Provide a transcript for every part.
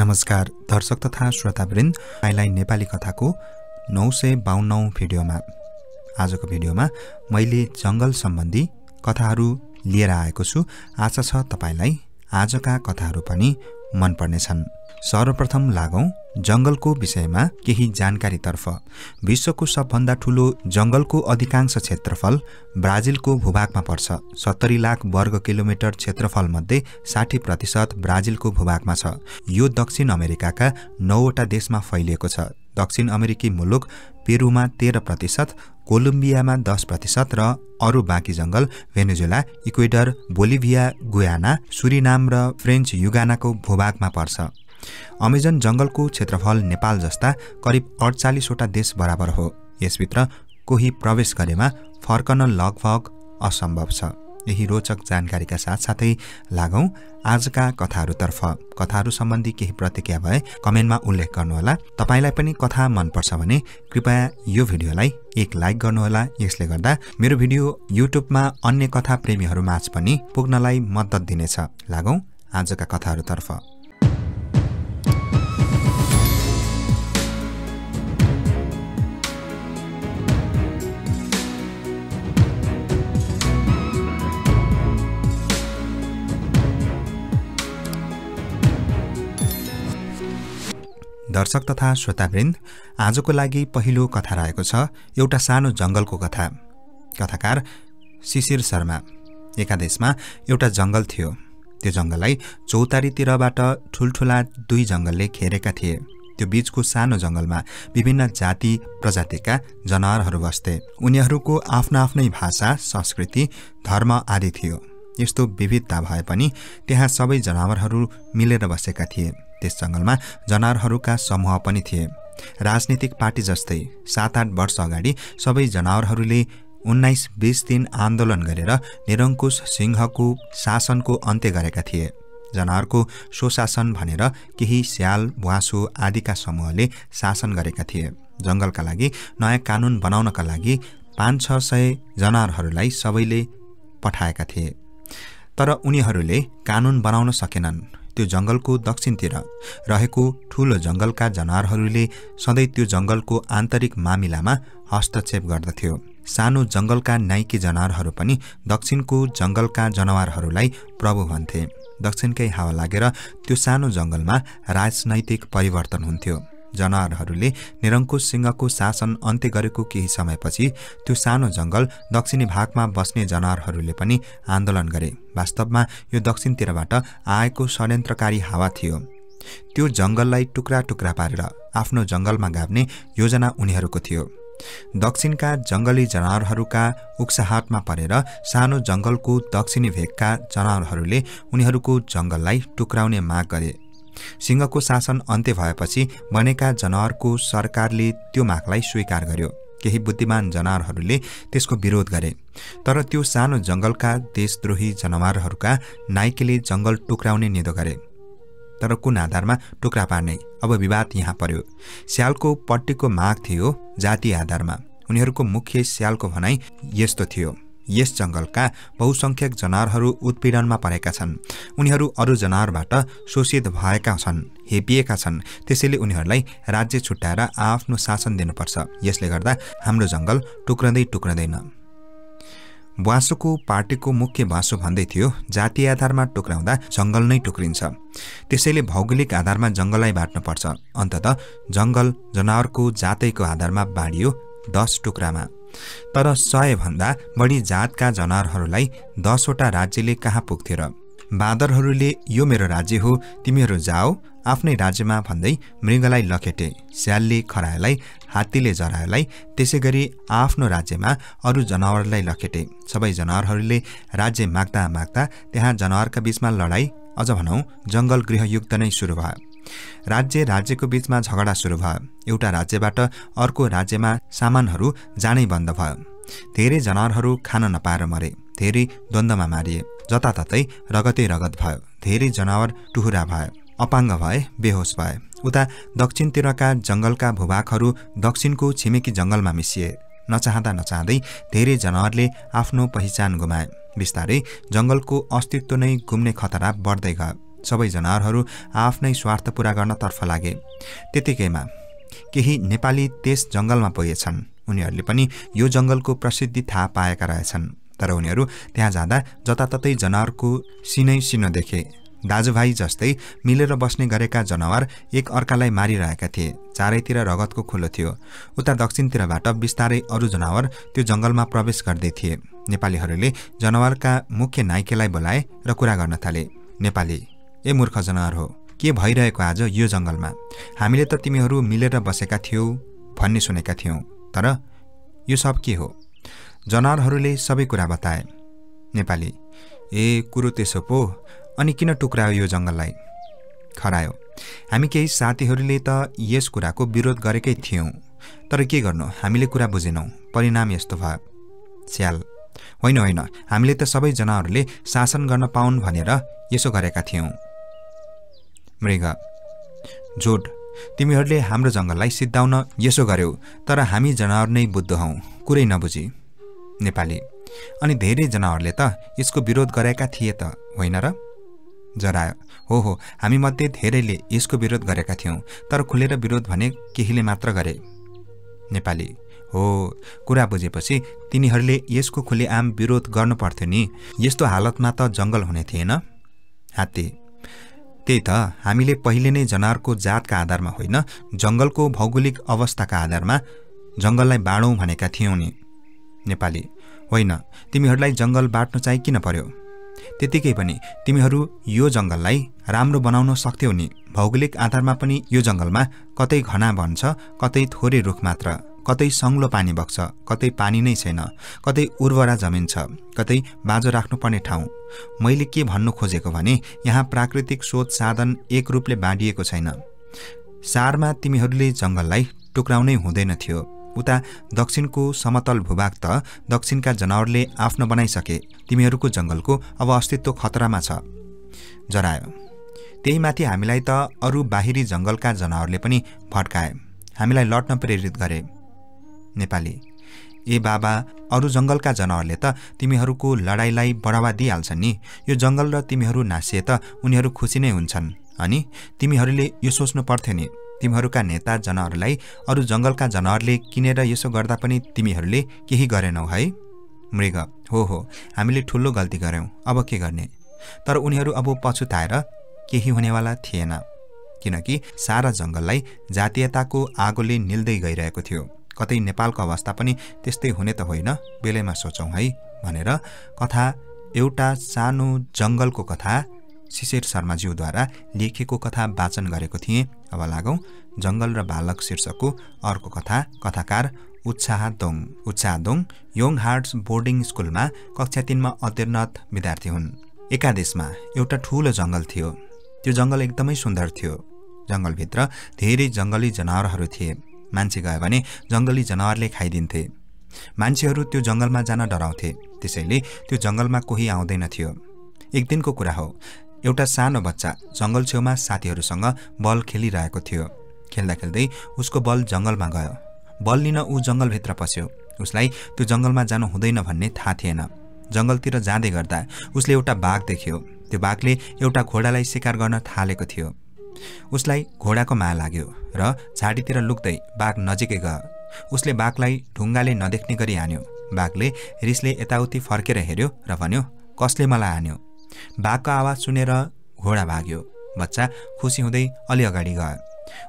नमस्कार दर्शक तथा श्रोतावृन्द आइलाइन नेपाली कथाको नौ सय बाहन्नौ भिडियोमा आजको भिडियोमा मैले जङ्गल सम्बन्धी कथाहरू लिएर आएको छु आशा छ तपाईँलाई आजका कथाहरू पनि मनपर्नेछन् सर्वप्रथम लागौँ जङ्गलको विषयमा केही जानकारीतर्फ विश्वको सबभन्दा ठुलो जङ्गलको अधिकांश क्षेत्रफल ब्राजिलको भूभागमा पर्छ सत्तरी लाख वर्ग किलोमिटर क्षेत्रफलमध्ये साठी प्रतिशत ब्राजिलको भूभागमा छ यो दक्षिण अमेरिकाका नौवटा देशमा फैलिएको छ दक्षिण अमेरिकी मुलुक पेरुमा तेह्र प्रतिशत कोलम्बियामा दस प्रतिशत र अरू बाँकी जङ्गल Venezuela Ecuador Bolivia Guyana Suriname र फ्रेन्च युगानाको भूभागमा पर्छ अमेजन जङ्गलको क्षेत्रफल नेपाल जस्ता करिब अडचालिसवटा देश बराबर हो यसभित्र कोही प्रवेश गरेमा फर्कन लगभग असम्भव छ यही रोचक जानकारीका साथसाथै लागौँ आजका कथाहरूतर्फ कथाहरू सम्बन्धी केही प्रतिक्रिया भए कमेन्टमा उल्लेख गर्नुहोला तपाईँलाई पनि कथा मनपर्छ भने कृपया यो भिडियोलाई एक लाइक गर्नुहोला यसले गर्दा मेरो भिडियो युट्युबमा अन्य कथा प्रेमीहरूमाझ पनि पुग्नलाई मद्दत दिनेछ लागौँ आजका कथाहरूतर्फ दर्शक तथा श्रोतावृन्द आजको लागि पहिलो कथा रहेको छ एउटा सानो जङ्गलको कथा कथाकार शिशिर शर्मा एकादेशमा एउटा जङ्गल थियो त्यो जङ्गललाई चौतारीतिरबाट ठुल्ठुला दुई जङ्गलले घेरेका थिए त्यो बिचको सानो जङ्गलमा विभिन्न जाति प्रजातिका जनावरहरू बस्थे उनीहरूको आफ्ना आफ्नै भाषा संस्कृति धर्म आदि थियो यस्तो विविधता भए पनि त्यहाँ सबै जनावरहरू मिलेर बसेका थिए त्यस जङ्गलमा जनावरहरूका समूह पनि थिए राजनीतिक पार्टी जस्तै सात आठ वर्ष अगाडि सबै जनावरहरूले उन्नाइस बिस दिन आन्दोलन गरेर निरङ्कुश सिंहको शासनको अन्त्य गरेका थिए जनावरको स्वशासन भनेर केही स्याल बुवासु आदिका समूहले शासन गरेका थिए जङ्गलका लागि नयाँ कानुन बनाउनका लागि पाँच छ सय जनावरहरूलाई सबैले पठाएका थिए तर उनीहरूले कानुन बनाउन सकेनन् त्यो जङ्गलको दक्षिणतिर रहेको ठुलो जङ्गलका जनावरहरूले सधैँ त्यो जङ्गलको आन्तरिक मामिलामा हस्तक्षेप गर्दथ्यो सानो जङ्गलका नाइकी जनावरहरू पनि दक्षिणको जङ्गलका जनावरहरूलाई प्रभु भन्थे दक्षिणकै हावा लागेर त्यो सानो जङ्गलमा राजनैतिक परिवर्तन हुन्थ्यो जनावरहरूले निरङ्कुश सिंहको शासन अन्त्य गरेको केही समयपछि त्यो सानो जङ्गल दक्षिणी भागमा बस्ने जनावरहरूले पनि आन्दोलन गरे वास्तवमा यो दक्षिणतिरबाट आएको षड्यन्त्रकारी हावा थियो त्यो जङ्गललाई टुक्रा टुक्रा पारेर आफ्नो जङ्गलमा गाब्ने योजना उनीहरूको थियो दक्षिणका जङ्गली जनावरहरूका उक्साहाटमा परेर सानो जङ्गलको दक्षिणी भेगका जनावरहरूले उनीहरूको जङ्गललाई टुक्राउने माग गरे सिंहको शासन अन्त्य भएपछि बनेका जनावरको सरकारले त्यो मागलाई स्वीकार गर्यो केही बुद्धिमान जनावरहरूले त्यसको विरोध गरे तर त्यो सानो जङ्गलका देशद्रोही जनावरहरूका नाइकेले जङ्गल टुक्राउने निदो गरे तर कुन आधारमा टुक्रा पार्ने अब विवाद यहाँ पर्यो स्यालको पट्टीको माग थियो जाति आधारमा उनीहरूको मुख्य स्यालको भनाइ यस्तो थियो यस जङ्गलका बहुसङ्ख्यक जनावरहरू उत्पीडनमा परेका छन् उनीहरू अरू जनावरबाट शोषित भएका छन् हेपिएका छन् त्यसैले उनीहरूलाई राज्य छुट्याएर आआफ्नो शासन दिनुपर्छ यसले गर्दा हाम्रो जङ्गल टुक्रँदै टुक्रँदैन बाँसोको पार्टीको मुख्य बाँसो भन्दै थियो जातीय आधारमा टुक्राउँदा जङ्गल नै टुक्रिन्छ त्यसैले भौगोलिक आधारमा जङ्गललाई बाँट्नुपर्छ अन्तत जङ्गल जनावरको जातैको आधारमा बाँडियो दस टुक्रामा तर सयभन्दा बढी जातका जनावरहरूलाई दसवटा राज्यले कहाँ पुग्थ्यो र बाँदरहरूले यो मेरो राज्य हो तिमीहरू जाओ आफ्नै राज्यमा भन्दै मृगलाई लखेटे स्यालले खरायोलाई हात्तीले जरायोलाई त्यसै गरी आफ्नो राज्यमा अरू जनावरलाई लखेटे सबै जनावरहरूले राज्य माग्दा माग्दा त्यहाँ जनावरका बिचमा लडाई अझ भनौँ जङ्गल गृहयुक्त नै सुरु भयो राज्य राज्यको बिचमा झगडा सुरु भयो एउटा राज्यबाट अर्को राज्यमा सामानहरू जानै बन्द भयो धेरै जनावरहरू खान नपाएर मरे धेरै द्वन्द्वमा मारिए जताततै रगतै रगत भयो धेरै जनावर टुहुरा भयो अपाङ्ग भए बेहोस भए उता दक्षिणतिरका जङ्गलका भूभागहरू दक्षिणको छिमेकी जङ्गलमा मिसिए नचाहँदा नचाहँदै धेरै जनावरले आफ्नो पहिचान गुमाए बिस्तारै जङ्गलको अस्तित्व नै घुम्ने खतरा बढ्दै गयो सबै जनावरहरू आफ्नै स्वार्थ पुरा गर्नतर्फ लागे त्यतिकैमा केही नेपाली त्यस जङ्गलमा पुगेछन् उनीहरूले पनि यो जङ्गलको प्रसिद्धि थाहा पाएका रहेछन् तर उनीहरू त्यहाँ जाँदा जताततै जनावरको सिनै सिनो देखे दाजुभाइ जस्तै मिलेर बस्ने गरेका जनावर एक अर्कालाई मारिरहेका थिए चारैतिर रगतको खुलो थियो उता दक्षिणतिरबाट बिस्तारै अरू जनावर त्यो जङ्गलमा प्रवेश गर्दै थिए नेपालीहरूले जनावरका मुख्य नाइकेलाई बोलाए र कुरा गर्न थाले नेपाली ए मूर्ख जनावर हो के भइरहेको आज यो जङ्गलमा हामीले त तिमीहरू मिलेर बसेका थियौ भन्ने सुनेका थियौँ तर यो सब के हो जनावरहरूले सबै कुरा बताए नेपाली ए कुरो त्यसो पो अनि किन टुक्रायो यो जङ्गललाई खरायो हामी केही साथीहरूले त यस कुराको विरोध गरेकै थियौँ तर के गर्नु हामीले कुरा बुझेनौँ परिणाम यस्तो भयो स्याल होइन होइन हामीले त सबै जनावरहरूले शासन गर्न पाउन् भनेर यसो गरेका थियौँ मृग जोड तिमीहरूले हाम्रो जङ्गललाई सिद्धाउन यसो गर्यौ तर हामी जनावर नै बुद्ध हौ कुरै नबुझी नेपाली अनि धेरै जनावरले त यसको विरोध गरेका थिए त होइन र जरा हो हो मध्ये धेरैले यसको विरोध गरेका थियौँ तर खुलेर विरोध भने केहीले मात्र गरे नेपाली हो कुरा बुझेपछि तिनीहरूले यसको खुलेआम विरोध गर्नुपर्थ्यो नि यस्तो हालतमा त जङ्गल हुने थिएन हात्ती त्यही त हामीले पहिले नै जनावरको जातका आधारमा होइन जङ्गलको भौगोलिक अवस्थाका आधारमा जङ्गललाई बाँडौँ भनेका थियौँ नि नेपाली होइन तिमीहरूलाई जङ्गल बाँड्नु चाहिँ किन पर्यो त्यतिकै पनि तिमीहरू यो जङ्गललाई राम्रो बनाउन सक्थ्यौ नि भौगोलिक आधारमा पनि यो जङ्गलमा कतै घना भन्छ कतै थोरै रुख मात्र कतै सङ्लो पानी बग्छ कतै पानी नै छैन कतै उर्वरा जमिन छ कतै बाँझो राख्नुपर्ने ठाउँ मैले के भन्नु खोजेको भने यहाँ प्राकृतिक स्रोत साधन एक रूपले बाँडिएको छैन सारमा तिमीहरूले जङ्गललाई टुक्राउनै हुँदैन थियो उता दक्षिणको समतल भूभाग त दक्षिणका जनावरले आफ्नो बनाइसके तिमीहरूको जङ्गलको अब अस्तित्व खतरामा छ जरायो त्यहीमाथि हामीलाई त अरू बाहिरी जङ्गलका जनावरले पनि फड्काए हामीलाई लड्न प्रेरित गरे नेपाली ए बाबा अरू जङ्गलका जनावरले त तिमीहरूको लडाइँलाई बढावा दिइहाल्छन् नि यो जङ्गल र तिमीहरू नासिए त उनीहरू खुसी नै हुन्छन् अनि तिमीहरूले यो सोच्नु पर्थ्यो नि तिमीहरूका नेता जनावरलाई अरू जङ्गलका जनावरले किनेर यसो गर्दा पनि तिमीहरूले केही गरेनौ है मृग हो हो हामीले ठुलो गल्ती गऱ्यौँ अब के गर्ने तर उनीहरू अब पछुताएर केही हुनेवाला थिएन किनकि सारा जङ्गललाई जातीयताको आगोले निल्दै गइरहेको थियो कतै नेपालको अवस्था पनि त्यस्तै हुने त होइन बेलैमा सोचौँ है भनेर कथा एउटा सानो जङ्गलको कथा शिशिर शर्माज्यूद्वारा लेखिएको कथा वाचन गरेको थिएँ अब लागौँ जङ्गल र बालक शीर्षकको अर्को कथा कथाकार उत्साह दोङ उत्साह दोङ योङ हार्ट्स बोर्डिङ स्कुलमा कक्षा तिनमा अध्ययनरत विद्यार्थी हुन् एकादेशमा एउटा ठुलो जङ्गल थियो त्यो जङ्गल एकदमै सुन्दर थियो जङ्गलभित्र धेरै जङ्गली जनावरहरू थिए मान्छे गयो भने जङ्गली जनावरले खाइदिन्थे मान्छेहरू त्यो जङ्गलमा जान डराउँथे त्यसैले त्यो जङ्गलमा कोही आउँदैनथ्यो एक दिनको कुरा हो एउटा सानो बच्चा जङ्गल छेउमा साथीहरूसँग बल खेलिरहेको थियो खेल्दा खेल्दै उसको बल जङ्गलमा गयो बल लिन ऊ जङ्गलभित्र पस्यो उसलाई त्यो जङ्गलमा जानु हुँदैन भन्ने थाहा थिएन जङ्गलतिर जाँदै गर्दा उसले एउटा बाघ देख्यो त्यो बाघले एउटा घोडालाई सिकार गर्न थालेको थियो उसलाई घोडाको माया लाग्यो र झाडीतिर लुक्दै बाघ नजिकै गयो उसले बाघलाई ढुङ्गाले नदेख्ने गरी हान्यो बाघले रिसले यताउति फर्केर हेऱ्यो र भन्यो कसले मलाई हान्यो बाघको आवाज सुनेर घोडा भाग्यो बच्चा खुसी हुँदै अलि अगाडि गयो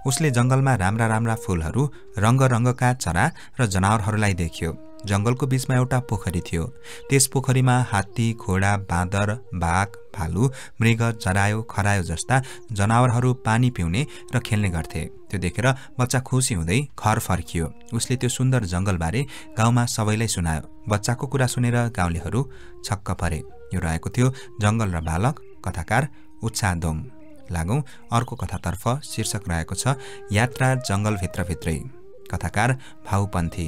उसले जङ्गलमा राम्रा राम्रा फुलहरू रङ्गरङ्गका चरा र जनावरहरूलाई देख्यो जङ्गलको बिचमा एउटा पोखरी थियो त्यस पोखरीमा हात्ती घोडा बाँदर बाघ भालु मृग जरायो खरायो जस्ता जनावरहरू पानी पिउने र खेल्ने गर्थे त्यो देखेर बच्चा खुसी हुँदै घर फर्कियो उसले त्यो सुन्दर जङ्गलबारे गाउँमा सबैलाई सुनायो बच्चाको कुरा सुनेर गाउँलेहरू छक्क परे यो रहेको थियो जङ्गल र बालक कथाकार दोङ लागौँ अर्को कथातर्फ शीर्षक रहेको छ यात्रा जङ्गलभित्रभित्रै कथाकार भाउपन्थी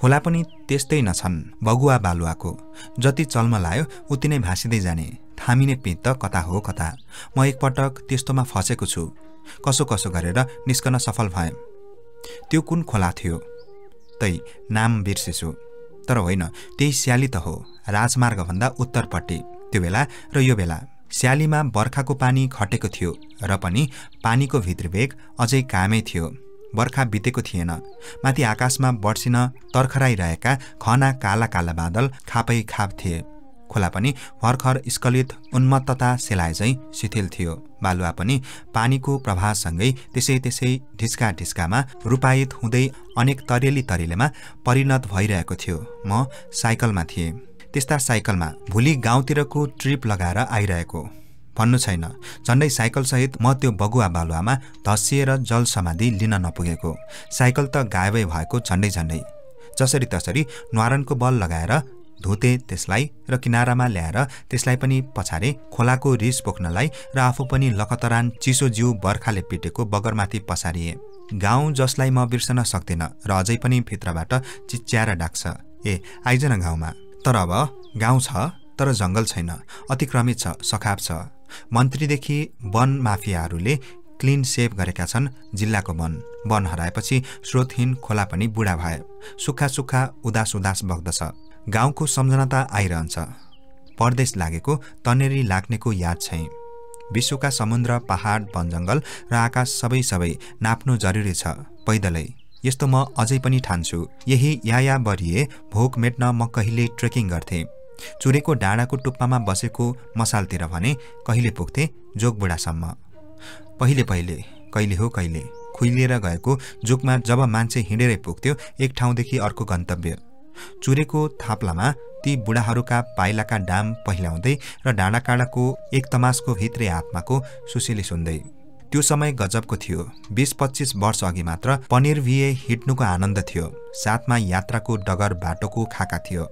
खोला पनि त्यस्तै नछन् भगुवा बालुवाको जति चल्म लायो उति नै भाँसिँदै जाने थामिने पिँत त कता हो कता म एकपटक त्यस्तोमा फसेको छु कसो कसो गरेर निस्कन सफल भएँ त्यो कुन खोला थियो तै नाम बिर्सेछु तर होइन त्यही स्याली त हो राजमार्गभन्दा उत्तरपट्टि त्यो बेला र यो बेला स्यालीमा बर्खाको पानी खटेको थियो र पनि पानीको भित्रवेग अझै कामै थियो बर्खा बितेको थिएन माथि आकाशमा बर्सिन तर्खराइरहेका खना काला काला बादल खापै खाप थिए खोला पनि भर्खर स्खलित उन्मत्तता चाहिँ शिथिल थियो बालुवा पनि पानीको प्रभावसँगै त्यसै त्यसै ढिस्का ढिस्कामा रूपायित हुँदै अनेक तरेली तरेलीमा परिणत भइरहेको थियो म साइकलमा थिएँ त्यस्ता साइकलमा भोलि गाउँतिरको ट्रिप लगाएर आइरहेको भन्नु छैन झन्डै साइकलसहित म त्यो बगुवा बालुवामा धसिएर जल समाधि लिन नपुगेको साइकल त गायबै भएको झन्डै झन्डै जसरी तसरी न्वारनको बल लगाएर धोते त्यसलाई र किनारामा ल्याएर त्यसलाई पनि पछारे खोलाको रिस पोख्नलाई र आफू पनि लखतरान चिसो जिउ बर्खाले पिटेको बगरमाथि पछारिए गाउँ जसलाई म बिर्सन सक्दिनँ र अझै पनि भित्रबाट चिच्याएर डाक्छ ए आइजन गाउँमा तर अब गाउँ छ तर जङ्गल छैन अतिक्रमित छ सखाप छ मन्त्रीदेखि वन माफियाहरूले क्लिन सेभ गरेका छन् जिल्लाको वन वन हराएपछि स्रोतहीन खोला पनि बुढा भए सुक्खा सुक्खा उदास उदास बग्दछ गाउँको सम्झनाता आइरहन्छ परदेश लागेको तनेरी लाग्नेको याद छै विश्वका समुद्र पहाड वनजङ्गल र आकाश सबै सबै नाप्नु जरुरी छ पैदलै यस्तो म अझै पनि ठान्छु यही याया बरिए भोक मेट्न म कहिले ट्रेकिङ गर्थेँ चुरेको डाँडाको टुप्पामा बसेको मसालतिर भने कहिले पुग्थे जोगबुढासम्म पहिले पहिले कहिले हो कहिले खुइलिएर गएको जोगमा जब मान्छे हिँडेरै पुग्थ्यो एक ठाउँदेखि अर्को गन्तव्य चुरेको थाप्लामा ती बुढाहरूका पाइलाका डाम पहिलाउँदै र डाँडाकाँडाको एक तमासको भित्रै आत्माको सुशीले सुन्दै त्यो समय गजबको थियो बिस पच्चिस वर्ष अघि मात्र पनिर भिए हिँड्नुको आनन्द थियो साथमा यात्राको डगर बाटोको खाका थियो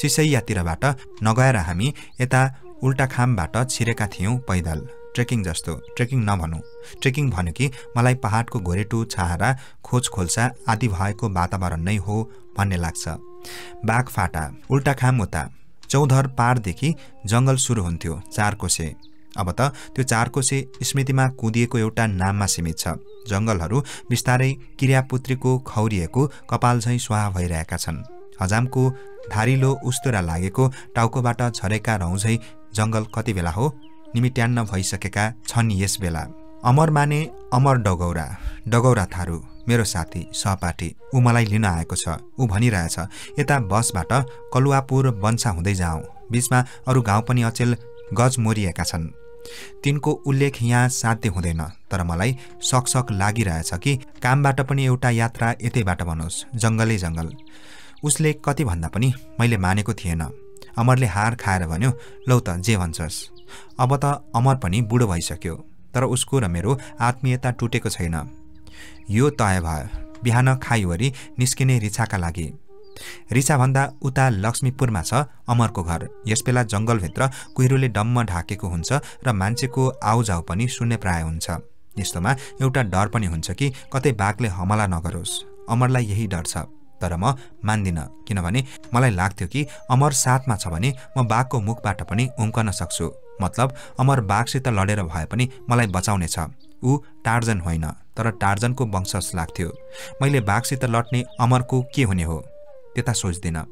सिसैयातिरबाट नगएर हामी यता उल्टाखामबाट छिरेका थियौँ पैदल ट्रेकिङ जस्तो ट्रेकिङ नभनौँ ट्रेकिङ भन्यो कि मलाई पहाडको घोरेटु छाहारा खोज खोल्सा आदि भएको वातावरण नै हो भन्ने लाग्छ बाघफाटा उल्टाखाम उता चौधर पारदेखि जङ्गल सुरु हुन्थ्यो चारकोसे अब त त्यो चारकोसे स्मृतिमा कुदिएको एउटा नाममा सीमित छ जङ्गलहरू बिस्तारै क्रियापुत्रीको खौरिएको कपाल झैँ सुहा भइरहेका छन् हजामको धारिलो उस्तुरा लागेको टाउकोबाट छरेका रौँझै जङ्गल कति बेला हो निमिट्यान्न भइसकेका छन् यस बेला अमर माने अमर डगौरा डगौरा थारू मेरो साथी सहपाठी ऊ मलाई लिन आएको छ ऊ भनिरहेछ यता बसबाट कलुवापुर बन्सा हुँदै जाउँ बिचमा अरू गाउँ पनि अचेल गज मोरिएका छन् तिनको उल्लेख यहाँ साध्य हुँदैन तर मलाई सकसक लागिरहेछ कि कामबाट पनि एउटा यात्रा यतैबाट बनोस् जङ्गलै जङ्गल उसले कति भन्दा पनि मैले मानेको थिएन अमरले हार खाएर भन्यो लौ त जे भन्छस् अब त अमर पनि बुढो भइसक्यो तर उसको र मेरो आत्मीयता टुटेको छैन यो तय भयो बिहान खाइवरी निस्किने रिछाका लागि रिछाभन्दा उता लक्ष्मीपुरमा छ अमरको घर यस यसबेला जङ्गलभित्र कुहिरोले डम्म ढाकेको हुन्छ र मान्छेको आउजाउ पनि शून्य प्राय हुन्छ यस्तोमा एउटा डर पनि हुन्छ कि कतै बाघले हमला नगरोस् अमरलाई यही डर छ तर म मान्दिनँ किनभने मलाई लाग्थ्यो कि अमर साथमा छ भने म बाघको मुखबाट पनि उम्कन सक्छु मतलब अमर बाघसित लडेर भए पनि मलाई बचाउनेछ ऊ टार्जन होइन तर टार्जनको वंशज लाग्थ्यो मैले बाघसित लड्ने अमरको के हुने हो त्यता सोच्दिनँ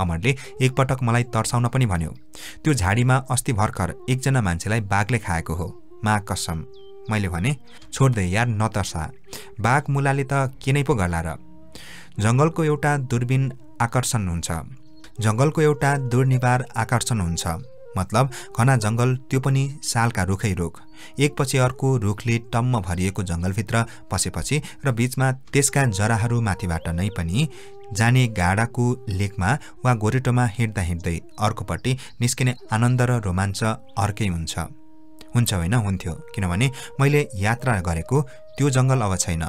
अमरले एकपटक मलाई तर्साउन पनि भन्यो त्यो झाडीमा अस्ति भर्खर एकजना मान्छेलाई बाघले खाएको हो मा कसम मैले भने छोड्दै यार नतर्सा बाघ मुलाले त के नै पो गर्ला र जङ्गलको एउटा दुर्बिन आकर्षण हुन्छ जङ्गलको एउटा दुर्निवार आकर्षण हुन्छ मतलब घना जङ्गल त्यो पनि सालका रुखै रुख एकपछि अर्को रुखले टम्म भरिएको जङ्गलभित्र पसेपछि र बिचमा त्यसका जराहरू माथिबाट नै पनि जाने गाडाको लेकमा वा गोरेटोमा हिँड्दा हिँड्दै अर्कोपट्टि निस्किने आनन्द र रोमाञ्च अर्कै हुन्छ हुन्छ होइन हुन्थ्यो किनभने मैले यात्रा गरेको त्यो जङ्गल अब छैन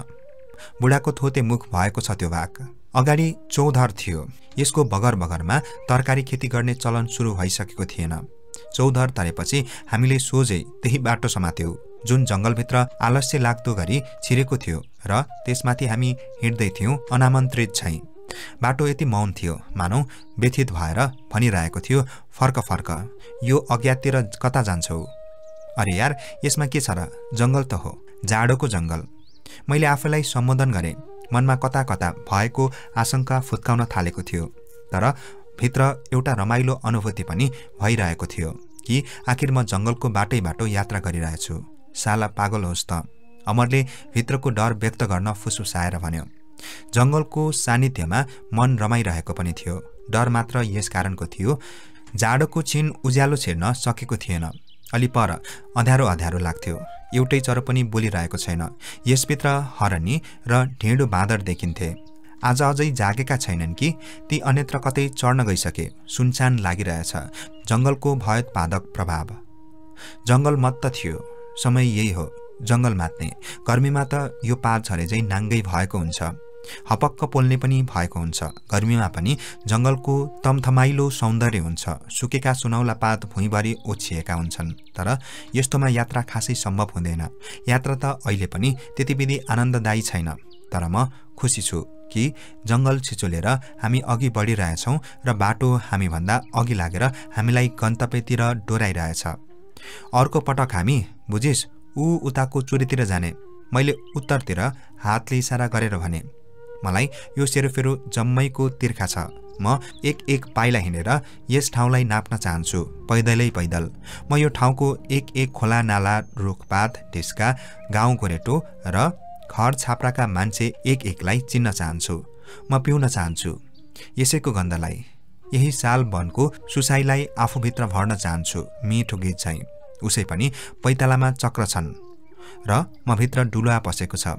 बुढाको थोते मुख भएको छ त्यो भाग अगाडि चौधर थियो यसको बगर बगरमा तरकारी खेती गर्ने चलन सुरु भइसकेको थिएन चौधर तरेपछि हामीले सोझै त्यही बाटो समात्यौँ जुन जङ्गलभित्र आलस्य लाग्दो गरी छिरेको थियो र त्यसमाथि हामी हिँड्दै थियौँ अनामन्त्रित छै बाटो यति मौन थियो मानौ व्यथित भएर भनिरहेको थियो फर्क फर्क यो अज्ञाततिर कता जान्छौ अरे यार यसमा के छ र जङ्गल त हो जाडोको जङ्गल मैले आफूलाई सम्बोधन गरेँ मनमा कता कता भएको आशंका फुत्काउन थालेको थियो तर भित्र एउटा रमाइलो अनुभूति पनि भइरहेको थियो कि आखिर म जङ्गलको बाटै बाटो यात्रा गरिरहेछु साला पागल होस् त अमरले भित्रको डर व्यक्त गर्न फुसफुसाएर भन्यो जङ्गलको सान्निध्यमा मन रमाइरहेको पनि थियो डर मात्र यस कारणको थियो जाडोको छिन उज्यालो छिर्न सकेको थिएन अलि पर अँध्यारो अँध्यारो लाग्थ्यो एउटै चरो पनि बोलिरहेको छैन यसभित्र हरनी र ढेँडो बाँदर देखिन्थे आज अझै जागेका छैनन् कि ती अन्यत्र कतै चढ्न गइसके सुनसान लागिरहेछ जङ्गलको भयोत्पादक प्रभाव जङ्गल मत्त थियो समय यही हो जङ्गल मात्ने गर्मीमा त यो पात झरेझै नाङ्गै भएको हुन्छ हपक्क पोल्ने पनि भएको हुन्छ गर्मीमा पनि जङ्गलको तमथमाइलो सौन्दर्य हुन्छ सुकेका सुनौला पात भुइँभरि ओछिएका हुन्छन् तर यस्तोमा यात्रा खासै सम्भव हुँदैन यात्रा त अहिले पनि त्यतिविधि आनन्ददायी छैन तर म खुसी छु कि जङ्गल छिचोलेर हामी अघि बढिरहेछौँ र बाटो हामीभन्दा अघि लागेर हामीलाई गन्तव्यतिर डोराइरहेछ अर्को पटक हामी बुझिस् ऊ उताको चुरेतिर जाने मैले उत्तरतिर हातले इसारा गरेर भने मलाई यो सेरोफेरो जम्मैको तिर्खा छ म एक एक पाइला हिँडेर यस ठाउँलाई नाप्न चाहन्छु पैदलै पैदल म यो ठाउँको एक एक खोला नाला रुखपात ढिस्का गाउँको रेटो र घर छाप्राका मान्छे एक एकलाई चिन्न चाहन्छु म पिउन चाहन्छु यसैको गन्धलाई यही साल वनको सुसाईलाई आफूभित्र भर्न चाहन्छु मिठो गीत चाहिँ उसै पनि पैतालामा चक्र छन् र म भित्र डुलुवा पसेको छ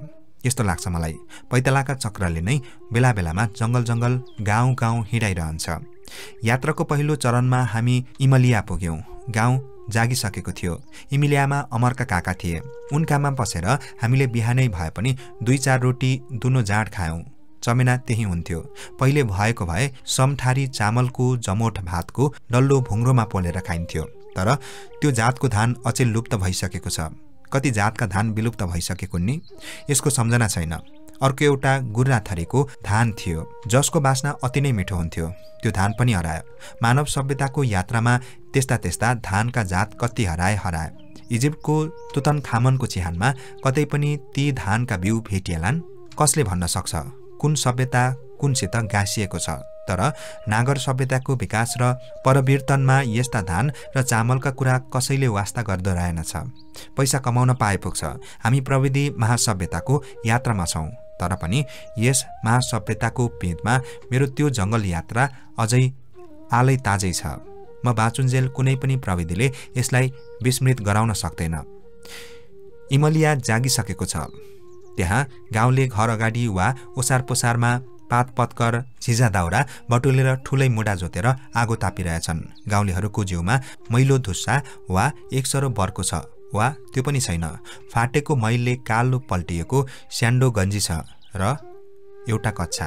यस्तो लाग्छ मलाई पैतलाका चक्रले नै बेला बेलामा जङ्गल जङ्गल गाउँ गाउँ हिँडाइरहन्छ यात्राको पहिलो चरणमा हामी इमलिया पुग्यौँ गाउँ जागिसकेको थियो इमिलियामा अमरका काका थिए उनकामा बसेर हामीले बिहानै भए पनि दुई चार रोटी दुनो जाँड खायौँ चमेना त्यही हुन्थ्यो पहिले भएको भए समठारी चामलको जमोठ भातको डल्लो भुङ्रोमा पोलेर खाइन्थ्यो तर त्यो जातको धान अचेल लुप्त भइसकेको छ कति जातका धान विलुप्त भइसकेको नि यसको सम्झना छैन अर्को एउटा गुर्रा थरीको धान थियो जसको बासना अति नै मिठो हुन्थ्यो त्यो धान पनि हरायो मानव सभ्यताको यात्रामा त्यस्ता त्यस्ता धानका जात कति हराए हराए इजिप्टको तुतन खामनको चिहानमा कतै पनि ती धानका बिउ भेटिएलान् कसले भन्न सक्छ कुन सभ्यता कुनसित गाँसिएको छ तर नागर सभ्यताको विकास र परिवर्तनमा यस्ता धान र चामलका कुरा कसैले वास्ता गर्दो रहेनछ पैसा कमाउन पाए पुग्छ हामी प्रविधि महासभ्यताको यात्रामा छौँ तर पनि यस महासभ्यताको भेदमा मेरो त्यो जङ्गल यात्रा अझै आलै ताजै छ म बाचुन्जेल कुनै पनि प्रविधिले यसलाई विस्मृत गराउन सक्दैन इमलिया जागिसकेको छ त्यहाँ गाउँले घर अगाडि वा ओसार पोसारमा पात पत्कर सिजा दाउरा बटुलेर ठुलै मुडा जोतेर आगो तापिरहेछन् गाउँलेहरूको जिउमा मैलो धुस्सा वा एक सरो बर्को छ वा त्यो पनि छैन फाटेको मैलले कालो पल्टिएको स्यान्डो गन्जी छ र एउटा कच्छा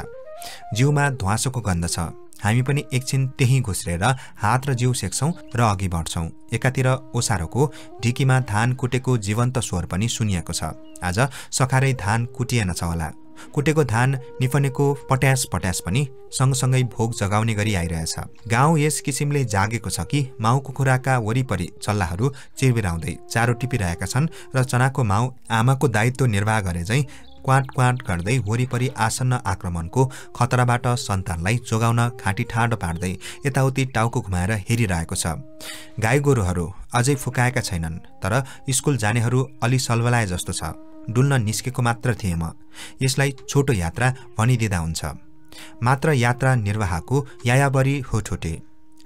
जिउमा ध्वासोको गन्ध छ हामी पनि एकछिन त्यहीँ घुस्रेर हात र जिउ सेक्छौँ र अघि बढ्छौँ एकातिर ओसारोको ढिकीमा धान कुटेको जीवन्त स्वर पनि सुनिएको छ आज सखारै धान कुटिएन छ होला कुटेको धान निफनेको पट्यास पट्यास पनि सँगसँगै भोग जगाउने गरी आइरहेछ गाउँ यस किसिमले जागेको छ कि माउ कुखुराका वरिपरि चल्लाहरू चिरबिराउँदै चारो टिपिरहेका छन् र चनाको माउ आमाको दायित्व निर्वाह गरे झैँ क्वाट क्वाट गर्दै वरिपरि आसन्न आक्रमणको खतराबाट सन्तानलाई जोगाउन खाँटी ठाडो पार्दै यताउति टाउको घुमाएर हेरिरहेको छ गाई गोरुहरू अझै फुकाएका छैनन् तर स्कुल जानेहरू अलि सलवलाए जस्तो छ डुल्न निस्केको मात्र थिएँ म यसलाई छोटो यात्रा भनिदिँदा हुन्छ मात्र यात्रा निर्वाहको यायाबरी हो ठोटे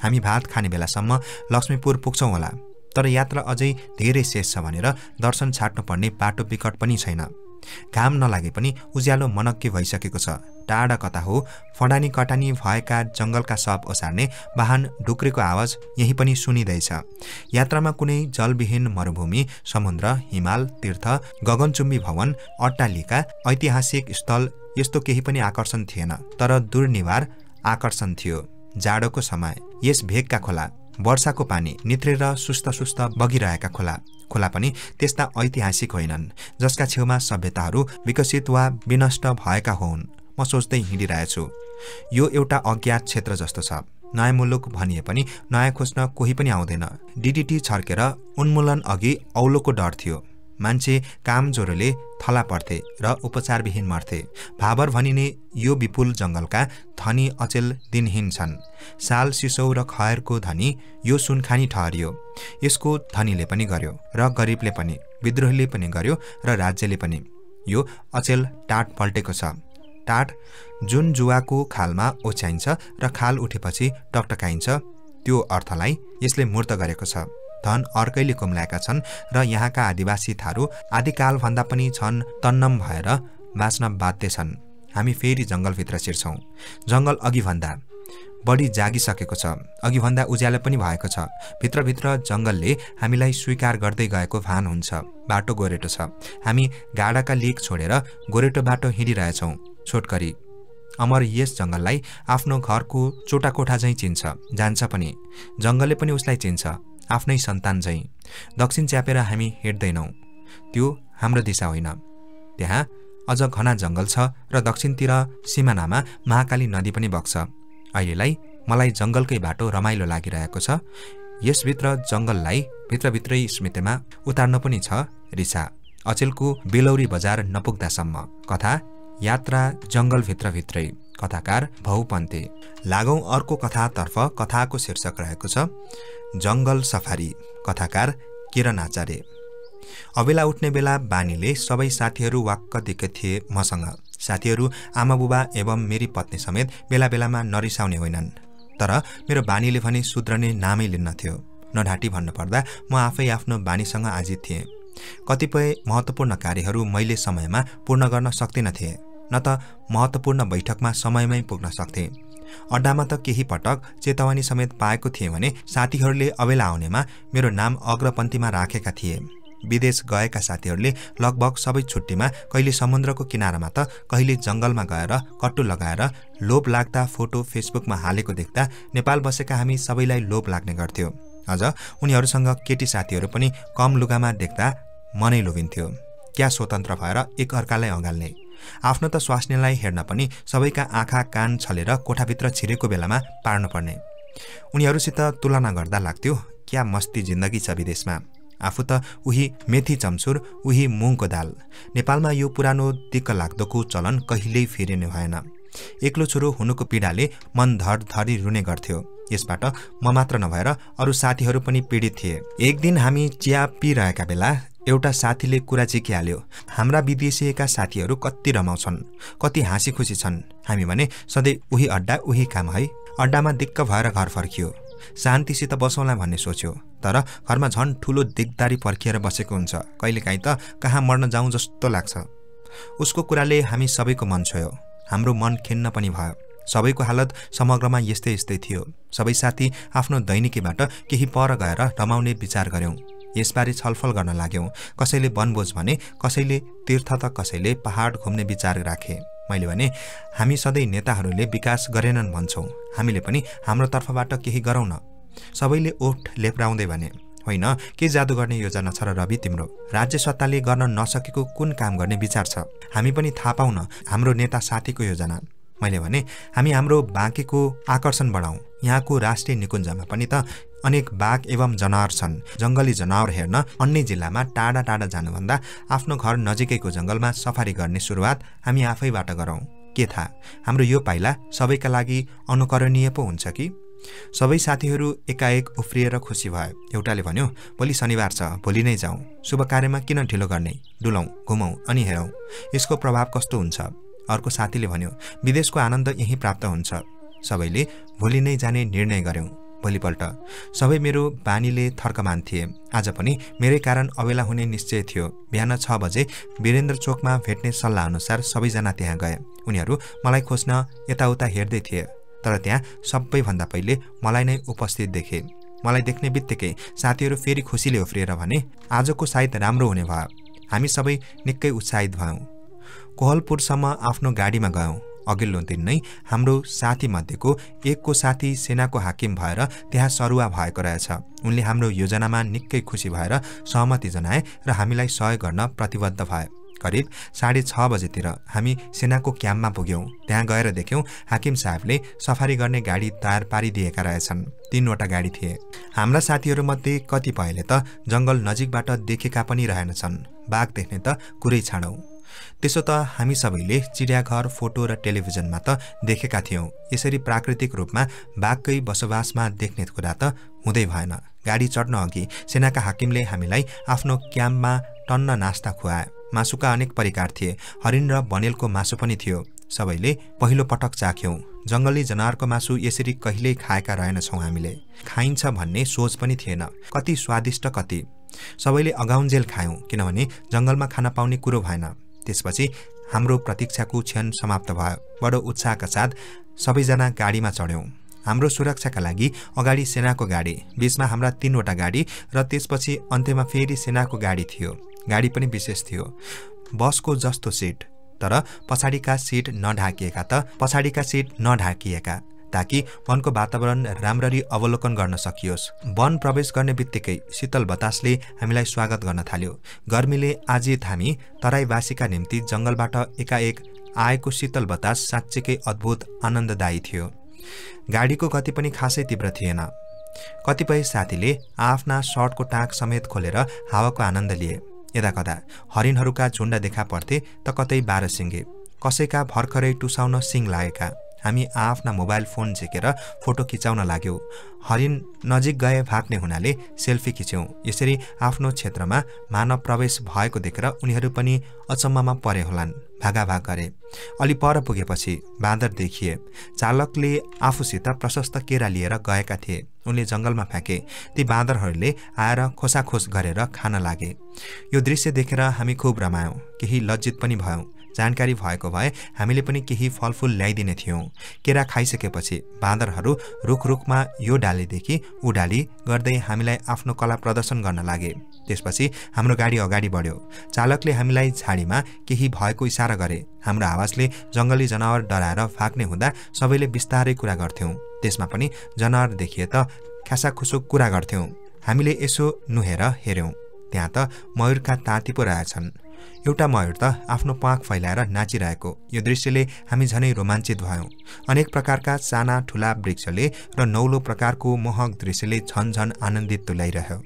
हामी भात खाने बेलासम्म लक्ष्मीपुर पुग्छौँ होला तर यात्रा अझै धेरै शेष छ भनेर दर्शन छाट्नुपर्ने बाटो विकट पनि छैन घाम नलागे पनि उज्यालो मनक्के भइसकेको छ टाढा कता हो फडानी कटानी भएका जङ्गलका सप ओसार्ने वाहन ढुक्रेको आवाज यहीँ पनि सुनिँदैछ यात्रामा कुनै जलविहीन मरुभूमि समुद्र हिमाल तीर्थ गगनचुम्बी भवन अट्टालिका ऐतिहासिक स्थल यस्तो केही पनि आकर्षण थिएन तर दुर्निवार आकर्षण थियो जाडोको समय यस भेगका खोला वर्षाको पानी नित्रेर सुस्त सुस्त बगिरहेका खोला खोला पनि त्यस्ता ऐतिहासिक होइनन् जसका छेउमा सभ्यताहरू विकसित वा विनष्ट भएका हुन् म सोच्दै हिँडिरहेछु यो एउटा अज्ञात क्षेत्र जस्तो छ नयाँ मुलुक भनिए पनि नयाँ खोज्न कोही पनि आउँदैन डिडिटी छर्केर उन्मूलन अघि औलोको डर थियो मान्छे काम ज्वरोले थला पर्थे र उपचारविहीन मर्थे भाबर भनिने यो विपुल जङ्गलका धनी अचेल दिनहीन छन् साल सिसौ र खयरको धनी यो सुनखानी ठहरियो यसको धनीले पनि गर्यो र गरिबले पनि विद्रोहीले पनि गर्यो र राज्यले पनि यो अचेल टाट पल्टेको छ टाट जुन जुवाको खालमा ओछ्याइन्छ र खाल उठेपछि टकटकाइन्छ त्यो अर्थलाई यसले मूर्त गरेको छ धन अर्कैले कुम्ल्याएका छन् र यहाँका आदिवासी थारू आदिकालभन्दा पनि छन् तन्नम भएर बाँच्न बाध्य छन् हामी फेरि जङ्गलभित्र छिर्छौँ जङ्गल अघिभन्दा बढी जागिसकेको छ अघिभन्दा उज्यालो पनि भएको छ भित्रभित्र जङ्गलले हामीलाई स्वीकार गर्दै गएको भान हुन्छ बाटो गोरेटो छ हामी गाडाका लिक छोडेर गोरेटो बाटो हिँडिरहेछौँ छोटकरी अमर यस जङ्गललाई आफ्नो घरको चोटाकोठा झैँ चिन्छ जान्छ पनि जङ्गलले पनि उसलाई चिन्छ आफ्नै सन्तान झैँ दक्षिण च्यापेर हामी हिँड्दैनौँ त्यो हाम्रो दिशा होइन त्यहाँ अझ घना जङ्गल छ र दक्षिणतिर सिमानामा महाकाली नदी पनि बग्छ अहिलेलाई मलाई जङ्गलकै बाटो रमाइलो लागिरहेको छ यसभित्र जङ्गललाई भित्रभित्रै स्मृतिमा उतार्न पनि छ रिसा अचेलको बेलौरी बजार नपुग्दासम्म कथा यात्रा जङ्गलभित्रभित्रै कथाकार भौपन्ते लागौँ अर्को कथातर्फ कथाको शीर्षक रहेको छ जङ्गल सफारी कथाकार किरण आचार्य अबेला उठ्ने बेला बानीले सबै साथीहरू वाक्क दिएको थिए मसँग साथीहरू आमाबुबा एवं मेरी पत्नी समेत बेला बेलामा नरिसाउने होइनन् तर मेरो बानीले भने सुध्रने नामै लिन्न लिन्नथ्यो नढाँटी भन्नुपर्दा म आफै आफ्नो बानीसँग आजित थिएँ कतिपय महत्त्वपूर्ण कार्यहरू मैले समयमा पूर्ण गर्न सक्दिनँ थिएँ न त महत्त्वपूर्ण बैठकमा समयमै पुग्न सक्थे अड्डामा त केही पटक चेतावनी समेत पाएको थिएँ भने साथीहरूले अबेला आउनेमा मेरो नाम अग्रपन्थीमा राखेका थिए विदेश गएका साथीहरूले लगभग सबै छुट्टीमा कहिले समुद्रको किनारामा त कहिले जङ्गलमा गएर कट्टु लगाएर लोभ लाग्दा फोटो फेसबुकमा हालेको देख्दा नेपाल बसेका हामी सबैलाई लोभ लाग्ने गर्थ्यो अझ उनीहरूसँग केटी साथीहरू पनि कम लुगामा देख्दा मनै लोभिन्थ्यो क्या स्वतन्त्र भएर एकअर्कालाई अँगाल्ने आफ्नो त स्वास्नीलाई हेर्न पनि सबैका आँखा कान छलेर कोठाभित्र छिरेको बेलामा पार्नुपर्ने उनीहरूसित तुलना गर्दा लाग्थ्यो क्या मस्ती जिन्दगी छ विदेशमा आफू त उही मेथी चम्चुर उही मुङको दाल नेपालमा यो पुरानो दिक्क लाग्दोको चलन कहिल्यै फेरिने भएन एक्लो छोरो हुनुको पीडाले मन धरधरी रुने गर्थ्यो यसबाट म मात्र नभएर अरू साथीहरू पनि पीडित थिए एक दिन हामी चिया पिइरहेका बेला एउटा साथीले कुरा हाल्यो हाम्रा विदेशीका साथीहरू कति रमाउँछन् कति हाँसी खुसी छन् हामी भने सधैँ उही अड्डा उही काम है अड्डामा दिक्क भएर घर फर्कियो शान्तिसित बसौँला भन्ने सोच्यो तर घरमा झन् ठुलो दिगदारी पर्खिएर बसेको हुन्छ कहिलेकाहीँ त कहाँ मर्न जाउँ जस्तो लाग्छ उसको कुराले हामी सबैको मन छोयो हाम्रो मन खेन्न पनि भयो सबैको हालत समग्रमा यस्तै यस्तै थियो सबै साथी आफ्नो दैनिकीबाट केही पर गएर रमाउने विचार गऱ्यौँ यसबारे छलफल गर्न लाग्यौँ कसैले वनभोज भने कसैले तीर्थ त कसैले पहाड घुम्ने विचार राखे मैले भने हामी सधैँ नेताहरूले विकास गरेनन् भन्छौँ हामीले पनि हाम्रो तर्फबाट केही गरौँ न सबैले ओठ लेप्राउँदै भने होइन के जादु गर्ने योजना छ र रवि तिम्रो राज्य सत्ताले गर्न नसकेको कुन काम गर्ने विचार छ हामी पनि थाहा पाउन हाम्रो नेता साथीको योजना मैले भने हामी हाम्रो बाँकेको आकर्षण बढाउँ यहाँको राष्ट्रिय निकुञ्जमा पनि त अनेक बाघ एवं जनावर छन् जङ्गली जनावर हेर्न अन्य जिल्लामा टाढा टाढा जानुभन्दा आफ्नो घर नजिकैको जङ्गलमा सफारी गर्ने सुरुवात हामी आफैबाट गरौँ के थाहा हाम्रो यो पाइला सबैका लागि अनुकरणीय पो हुन्छ कि सबै साथीहरू एकाएक उफ्रिएर खुसी भयो एउटाले भन्यो भोलि शनिबार छ भोलि नै जाउँ शुभ कार्यमा किन ढिलो गर्ने डुलौँ घुमौँ अनि हेरौँ यसको प्रभाव कस्तो हुन्छ अर्को साथीले भन्यो विदेशको आनन्द यहीँ प्राप्त हुन्छ सबैले भोलि नै जाने निर्णय गर्यौँ भोलिपल्ट सबै मेरो बानीले थर्कमान थिए आज पनि मेरै कारण अवेला हुने निश्चय थियो बिहान छ बजे वीरेन्द्र चोकमा भेट्ने सल्लाहअनुसार सबैजना त्यहाँ गए उनीहरू मलाई खोज्न यताउता हेर्दै थिए तर त्यहाँ सबैभन्दा पहिले मलाई नै उपस्थित देखे मलाई देख्ने बित्तिकै साथीहरू फेरि खुसीले उफ्रिएर भने आजको सायद राम्रो हुने भयो हामी सबै निकै उत्साहित भयौँ कोहलपुरसम्म आफ्नो गाडीमा गयौँ अघिल्लो दिन नै हाम्रो साथीमध्येको एकको साथी सेनाको हाकिम भएर त्यहाँ सरुवा भएको रहेछ उनले हाम्रो योजनामा निकै खुसी भएर सहमति जनाए र हामीलाई सहयोग गर्न प्रतिबद्ध भए करिब साढे छ बजेतिर हामी सेनाको क्याम्पमा पुग्यौँ त्यहाँ गएर देख्यौँ हाकिम साहबले सफारी गर्ने गाडी तयार पारिदिएका रहेछन् तिनवटा गाडी थिए हाम्रा साथीहरूमध्ये कतिपयले त जङ्गल नजिकबाट देखेका पनि रहेनछन् बाघ देख्ने त कुरै छाडौँ त्यसो त हामी सबैले चिडियाघर फोटो र टेलिभिजनमा त देखेका थियौँ यसरी प्राकृतिक रूपमा बाघकै बसोबासमा देख्ने कुरा त हुँदै भएन गाडी चढ्न अघि सेनाका हाकिमले हामीलाई आफ्नो क्याम्पमा टन्न नास्ता खुवाए मासुका अनेक परिकार थिए हरिण र बनेलको मासु पनि थियो सबैले पहिलो पटक चाख्यौँ जङ्गली जनावरको मासु यसरी कहिल्यै खाएका रहेनछौँ हामीले खाइन्छ भन्ने सोच पनि थिएन कति स्वादिष्ट कति सबैले अगाउन्जेल खायौँ किनभने जङ्गलमा खान पाउने कुरो भएन त्यसपछि हाम्रो प्रतीक्षाको क्षण समाप्त भयो बडो उत्साहका साथ सबैजना गाडीमा चढ्यौँ हाम्रो सुरक्षाका लागि अगाडि सेनाको गाडी बिचमा हाम्रा तिनवटा गाडी र त्यसपछि अन्त्यमा फेरि सेनाको गाडी थियो गाडी पनि विशेष थियो बसको जस्तो सिट तर पछाडिका सिट नढाकिएका त पछाडिका सिट नढाकिएका ताकि वनको वातावरण राम्ररी अवलोकन गर्न सकियोस् वन प्रवेश गर्ने बित्तिकै शीतल बतासले हामीलाई स्वागत गर्न थाल्यो गर्मीले आज थामी तराईवासीका निम्ति जङ्गलबाट एकाएक आएको शीतल बतास साँच्चीकै अद्भुत आनन्ददायी थियो गाडीको गति पनि खासै तीव्र थिएन कतिपय साथीले आफ्ना सर्टको टाँक समेत खोलेर हावाको आनन्द लिए यदा कदा हरिणहरूका झुन्डा देखा पर्थे त कतै बाह्र सिङ्गे कसैका भर्खरै टुसाउन सिङ लागेका हामी आआफ्ना मोबाइल फोन झिकेर फोटो खिचाउन लाग्यौँ हरिण नजिक गए भाग्ने हुनाले सेल्फी खिच्यौँ यसरी आफ्नो क्षेत्रमा मानव प्रवेश भएको देखेर उनीहरू पनि अचम्ममा परे होलान् भागाभाग गरे अलि पर पुगेपछि बाँदर देखिए चालकले आफूसित प्रशस्त केरा लिएर गएका थिए उनले जङ्गलमा फ्याँके ती बाँदरहरूले आएर खोसाखोस गरेर खान लागे यो दृश्य देखेर हामी खुब रमायौँ केही लज्जित पनि भयौँ जानकारी भएको भए हामीले पनि केही फलफुल ल्याइदिने थियौँ केरा खाइसकेपछि बाँदरहरू रुख रुखमा यो डालीदेखि ऊ डाली गर्दै हामीलाई आफ्नो कला प्रदर्शन गर्न लागे त्यसपछि हाम्रो गाडी अगाडि बढ्यो चालकले हामीलाई झाडीमा केही भएको इसारा गरे हाम्रो आवाजले जङ्गली जनावर डराएर फाक्ने हुँदा सबैले बिस्तारै कुरा गर्थ्यौँ त्यसमा पनि जनावर देखिए त खासाखुसुक कुरा गर्थ्यौँ हामीले यसो नुहेर हेऱ्यौँ त्यहाँ त मयूरका ताँती पो रहेछन् एउटा मयूर त आफ्नो पाख फैलाएर नाचिरहेको यो दृश्यले हामी झनै रोमाञ्चित भयौँ अनेक प्रकारका साना ठुला वृक्षले र नौलो प्रकारको मोहक दृश्यले झन झन आनन्दित तुल्याइरह्यो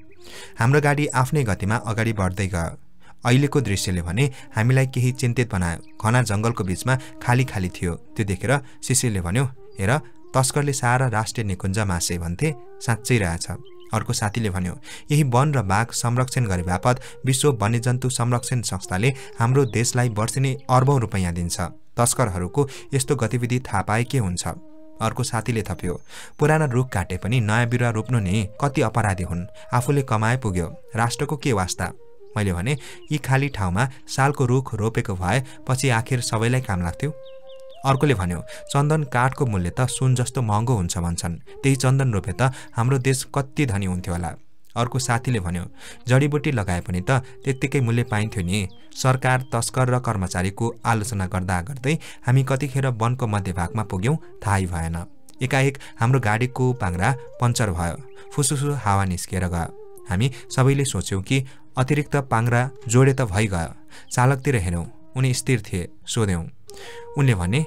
हाम्रो गाडी आफ्नै गतिमा अगाडि बढ्दै गयो अहिलेको दृश्यले भने हामीलाई केही चिन्तित बनायो घना जङ्गलको बिचमा खाली खाली थियो त्यो देखेर शिशिरले भन्यो हेर तस्करले सारा राष्ट्रिय निकुञ्ज मासे भन्थे साँच्चै रहेछ अर्को साथीले भन्यो यही वन र बाघ संरक्षण गरे बापत विश्व वन्यजन्तु संरक्षण संस्थाले हाम्रो देशलाई वर्षिने अर्बौँ रुपैयाँ दिन्छ तस्करहरूको यस्तो गतिविधि थाहा पाए के हुन्छ अर्को साथीले थप्यो पुराना रुख काटे पनि नयाँ बिरुवा रोप्नु नि कति अपराधी हुन् आफूले कमाए पुग्यो राष्ट्रको के वास्ता मैले भने यी खाली ठाउँमा सालको रुख रोपेको भए पछि आखिर सबैलाई काम लाग्थ्यो अर्कोले भन्यो चन्दन काठको मूल्य त सुन जस्तो महँगो हुन्छ भन्छन् त्यही चन्दन रोपे त हाम्रो देश कति धनी हुन्थ्यो होला अर्को साथीले भन्यो जडीबुटी लगाए पनि त त्यत्तिकै मूल्य पाइन्थ्यो नि सरकार तस्कर र कर्मचारीको आलोचना गर्दा गर्दै हामी कतिखेर वनको मध्यभागमा पुग्यौँ थाहै भएन एकाएक हाम्रो गाडीको पाङ्रा पङ्चर भयो फुसुसु हावा निस्किएर गयो हामी सबैले सोच्यौँ कि अतिरिक्त पाङ्रा जोडे त भइगयो चालकतिर हेऱ्यौँ उनी स्थिर थिए सोध्यौँ उनले भने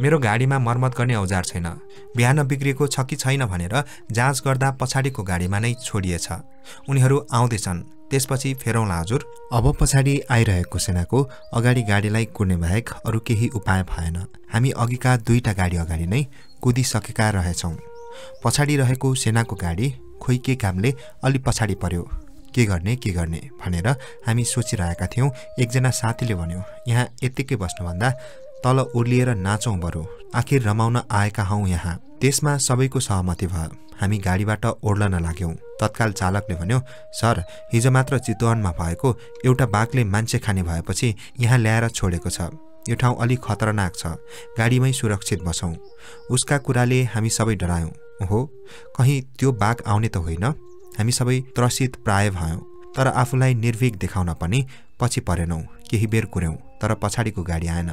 मेरो गाडीमा मर्मत गर्ने औजार छैन बिहान बिग्रिएको छ कि छैन भनेर जाँच गर्दा पछाडिको गाडीमा नै छोडिएछ उनीहरू आउँदैछन् त्यसपछि फेरौँला हजुर अब पछाडि आइरहेको सेनाको अगाडि गाडीलाई कुर्ने बाहेक अरू केही उपाय भएन हामी अघिका दुईवटा गाडी अगाडि नै कुदिसकेका रहेछौँ पछाडि रहेको सेनाको गाडी खोइ के कामले अलि पछाडि पर्यो के गर्ने के गर्ने भनेर हामी सोचिरहेका थियौँ एकजना साथीले भन्यो यहाँ यत्तिकै बस्नुभन्दा तल ओर्लिएर नाचौँ बरु आखिर रमाउन आएका हौ यहाँ त्यसमा सबैको सहमति भयो हामी गाडीबाट ओर्लन लाग्यौँ तत्काल चालकले भन्यो सर हिजो मात्र चितवनमा भएको एउटा बाघले मान्छे खाने भएपछि यहाँ ल्याएर छोडेको छ यो ठाउँ अलिक खतरनाक छ गाडीमै सुरक्षित बसौँ उसका कुराले हामी सबै डरायौँ हो कहीँ त्यो बाघ आउने त होइन हामी सबै त्रसित प्राय भयौँ तर आफूलाई निर्भीक देखाउन पनि पछि परेनौँ केही बेर कुर्यौँ तर पछाडिको गाडी आएन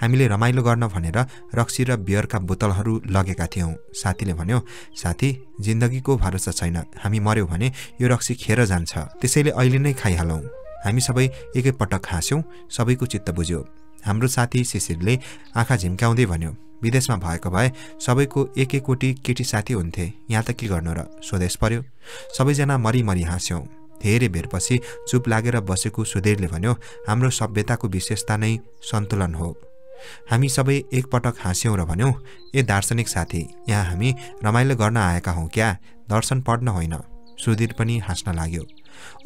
हामीले रमाइलो गर्न भनेर रक्सी र बियरका बोतलहरू लगेका थियौँ साथीले भन्यो साथी जिन्दगीको भरोसा छैन हामी मऱ्यौँ भने यो रक्सी खेर जान्छ त्यसैले अहिले नै खाइहालौँ हामी सबै एकैपटक हाँस्यौँ सबैको चित्त बुझ्यो हाम्रो साथी शिशिरले आँखा झिम्काउँदै भन्यो विदेशमा भएको भए सबैको एक एकवटी केटी साथी हुन्थे यहाँ त के गर्नु र स्वदेश पर्यो सबैजना मरिमरि हाँस्यौँ धेरै बेरपछि चुप लागेर बसेको सुधीरले भन्यो हाम्रो सभ्यताको विशेषता नै सन्तुलन हो हामी सबै एकपटक हाँस्यौँ र भन्यौँ ए दार्शनिक साथी यहाँ हामी रमाइलो गर्न आएका हौँ क्या दर्शन पढ्न होइन सुधीर पनि हाँस्न लाग्यो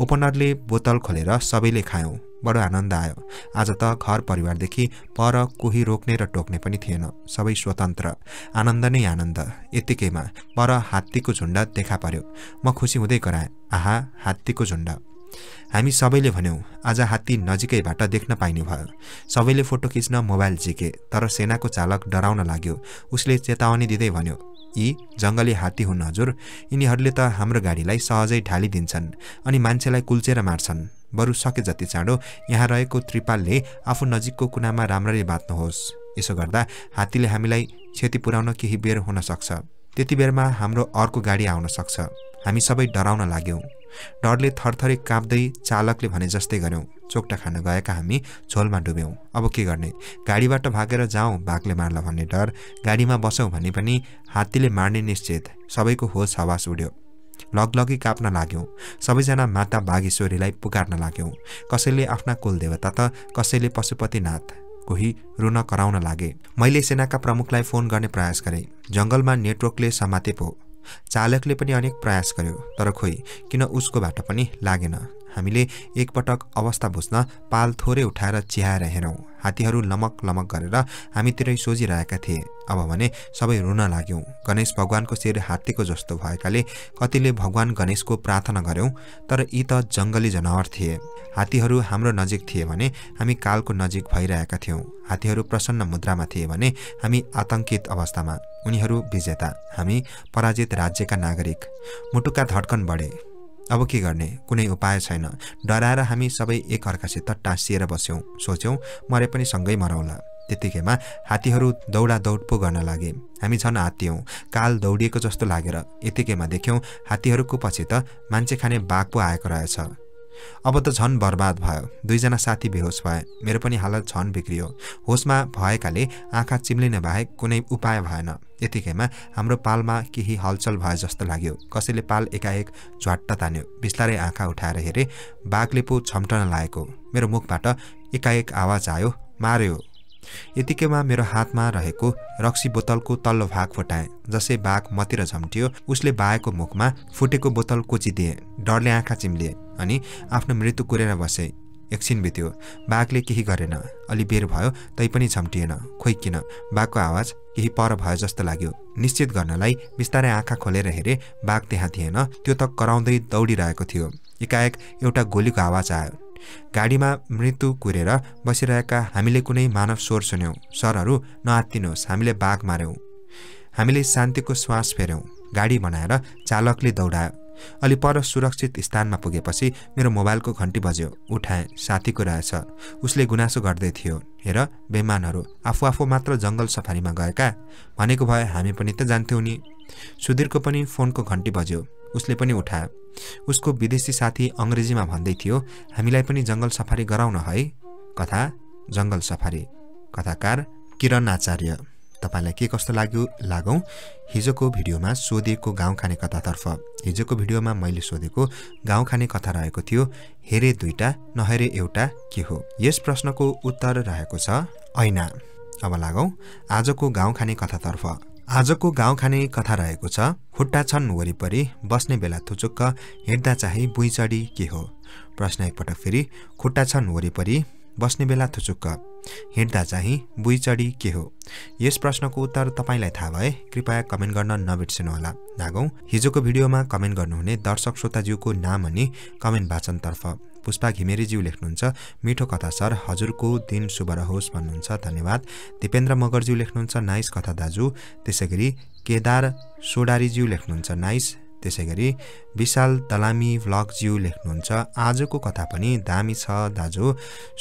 ओपनरले बोतल खोलेर सबैले खायौँ बडो आनन्द आयो आज त घर परिवारदेखि पर कोही रोक्ने र टोक्ने पनि थिएन सबै स्वतन्त्र आनन्द नै आनन्द यत्तिकैमा पर हात्तीको झुन्ड देखा पर्यो म खुसी हुँदै गराएँ आहा हात्तीको झुन्ड हामी सबैले भन्यौँ आज हात्ती नजिकैबाट देख्न पाइने भयो सबैले फोटो खिच्न मोबाइल झिके तर सेनाको चालक डराउन लाग्यो उसले चेतावनी दिँदै भन्यो यी जङ्गली हात्ती हुन् हजुर यिनीहरूले त हाम्रो गाडीलाई सहजै ढालिदिन्छन् अनि मान्छेलाई कुल्चेर मार्छन् बरु सके जति चाँडो यहाँ रहेको त्रिपालले आफू नजिकको कुनामा राम्ररी बाँच्नुहोस् यसो गर्दा हात्तीले हामीलाई क्षति पुर्याउन केही बेर हुन सक्छ त्यति बेरमा हाम्रो अर्को गाडी आउन सक्छ हामी सबै डराउन लाग्यौँ डरले थरथरी काँप्दै चालकले भने जस्तै गऱ्यौँ चोकटा खान गएका हामी झोलमा डुब्यौँ अब के गर्ने गाडीबाट भागेर जाउँ बाघले मार्ला भन्ने डर गाडीमा बसौँ भने पनि हात्तीले मार्ने निश्चित सबैको होस हवास उड्यो लगलगी काप्न लाग्यौँ सबैजना माता बागेश्वरीलाई पुकार्न लाग्यौँ कसैले आफ्ना कुलदेवता त कसैले पशुपतिनाथ कोही रुन कराउन लागे मैले सेनाका प्रमुखलाई फोन गर्ने प्रयास गरेँ जङ्गलमा नेटवर्कले समाते पो चालकले पनि अनेक प्रयास गर्यो तर खोइ किन उसकोबाट पनि लागेन हामीले एकपटक अवस्था बुझ्न पाल थोरै उठाएर चिहाएर हेरौँ हात्तीहरू लमक लमक गरेर हामीतिरै सोझिरहेका थिए अब भने सबै रुन लाग्यौँ गणेश भगवानको शिर हात्तीको जस्तो भएकाले कतिले भगवान गणेशको प्रार्थना गऱ्यौँ तर यी त जङ्गली जनावर थिए हात्तीहरू हाम्रो नजिक थिए भने हामी कालको नजिक भइरहेका थियौँ हात्तीहरू प्रसन्न मुद्रामा थिए भने हामी आतङ्कित अवस्थामा उनीहरू विजेता हामी पराजित राज्यका नागरिक मुटुका धड्कन बढे अब के गर्ने कुनै उपाय छैन डराएर हामी सबै एकअर्कासित टाँसिएर बस्यौँ सोच्यौँ मरे पनि सँगै मरौला त्यतिकैमा हात्तीहरू दौडा दौड पो गर्न लागे हामी झन् हात्ती काल दौडिएको जस्तो लागेर यतिकैमा देख्यौँ हात्तीहरूको पछि त मान्छे खाने बाघ पो आएको रहेछ अब त झन् बर्बाद भयो दुईजना साथी बेहोस भए मेरो पनि हालत झन् बिग्रियो होसमा भएकाले आँखा चिम्लिने बाहेक कुनै उपाय भएन यतिकैमा हाम्रो पालमा केही हलचल भयो जस्तो लाग्यो कसैले पाल एकाएक झ्वाट्ट तान्यो बिस्तारै आँखा उठाएर हेरे बाघले पो छम्टन लागेको मेरो मुखबाट एकाएक आवाज आयो मार्यो यतिकैमा मेरो हातमा रहेको रक्सी बोतलको तल्लो भाग फुटाएँ जसै बाघ मतिर झम्टियो उसले बाएको मुखमा फुटेको बोतल कोचिदिए डरले आँखा चिम्लिए अनि आफ्नो मृत्यु कुरेर बसे एकछिन बित्यो बाघले केही गरेन अलि बेर भयो तैपनि झम्टिएन खोइ किन बाघको आवाज केही पर भयो जस्तो लाग्यो निश्चित गर्नलाई बिस्तारै आँखा खोलेर हेरे बाघ त्यहाँ थिएन त्यो त कराउँदै दौडिरहेको थियो एकाएक एउटा गोलीको आवाज आयो गाडीमा मृत्यु कुरेर बसिरहेका हामीले कुनै मानव स्वर सुन्यौँ सरहरू नआत्तिनुहोस् हामीले बाघ मार्यौँ हामीले शान्तिको श्वास फेऱ्यौँ गाडी बनाएर चालकले दौडायो अलि पर सुरक्षित स्थानमा पुगेपछि मेरो मोबाइलको घन्टी बज्यो उठाएँ साथीको रहेछ उसले गुनासो गर्दै थियो हेर बेमानहरू आफू आफू मात्र जङ्गल सफारीमा गएका भनेको भए हामी पनि त जान्थ्यौँ नि सुधीरको पनि फोनको घन्टी बज्यो उसले पनि उठायो उसको विदेशी साथी अङ्ग्रेजीमा भन्दै थियो हामीलाई पनि जङ्गल सफारी गराउन है कथा जङ्गल सफारी कथाकार किरण आचार्य तपाईँलाई के कस्तो लाग्यो लागौँ हिजोको भिडियोमा सोधेको गाउँ खाने कथातर्फ हिजोको भिडियोमा मैले सोधेको गाउँ खाने कथा रहेको थियो हेरे दुईटा नहेरे एउटा के हो यस प्रश्नको उत्तर रहेको छ ऐना अब लागौँ आजको गाउँ खाने कथातर्फ आजको गाउँ खाने कथा रहेको छ खुट्टा छन् वरिपरि बस्ने बेला थुचुक्क हिँड्दा चाहिँ बुइचडी के हो प्रश्न एकपटक फेरि खुट्टा छन् वरिपरि बस्ने बेला थुचुक्क हिँड्दा चाहिँ बुइचडी के हो यस प्रश्नको उत्तर तपाईँलाई थाहा भए कृपया कमेन्ट गर्न नबिर्सिनुहोला धागौँ हिजोको भिडियोमा कमेन्ट गर्नुहुने दर्शक श्रोताज्यूको नाम अनि कमेन्ट वाचनतर्फ पुष्पा घिमिरेज्यू लेख्नुहुन्छ मिठो कथा सर हजुरको दिन शुभ रहोस् भन्नुहुन्छ धन्यवाद दिपेन्द्र मगरज्यू लेख्नुहुन्छ नाइस कथा दाजु त्यसै गरी केदार सोडारीज्यू लेख्नुहुन्छ नाइस त्यसै गरी विशाल तलामी भ्लगज्यू लेख्नुहुन्छ आजको कथा पनि दामी छ दाजु